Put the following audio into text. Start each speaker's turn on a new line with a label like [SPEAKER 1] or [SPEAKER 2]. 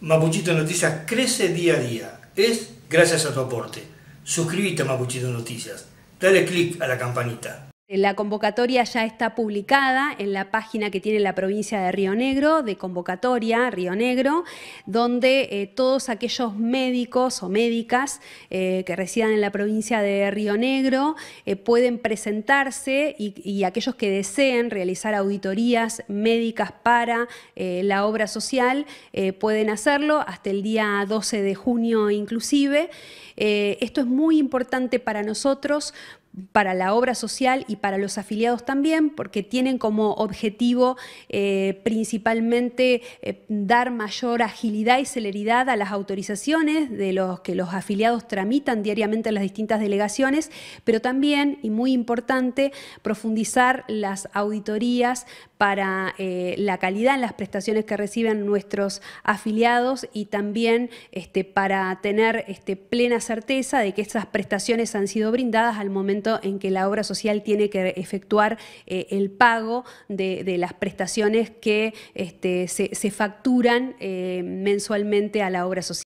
[SPEAKER 1] Mapuchito Noticias crece día a día. Es gracias a tu aporte. Suscríbete a Mapuchito Noticias. Dale click a la campanita.
[SPEAKER 2] Eh, la convocatoria ya está publicada en la página que tiene la provincia de Río Negro, de convocatoria Río Negro, donde eh, todos aquellos médicos o médicas eh, que residan en la provincia de Río Negro pueden presentarse y, y, aquellos que deseen realizar auditorías médicas para la obra social pueden hacerlo hasta el día 12 de junio inclusive. esto es muy importante para nosotros para la obra social y para los afiliados también, porque tienen como objetivo eh, principalmente eh, dar mayor agilidad y celeridad a las autorizaciones de los que los afiliados tramitan diariamente en las distintas delegaciones, pero también, y muy importante, profundizar las auditorías para eh, la calidad en las prestaciones que reciben nuestros afiliados y también este, para tener este, plena certeza de que esas prestaciones han sido brindadas al momento en que la obra social tiene que efectuar eh, el pago de, las prestaciones que este, se, facturan eh,
[SPEAKER 1] mensualmente a la obra social.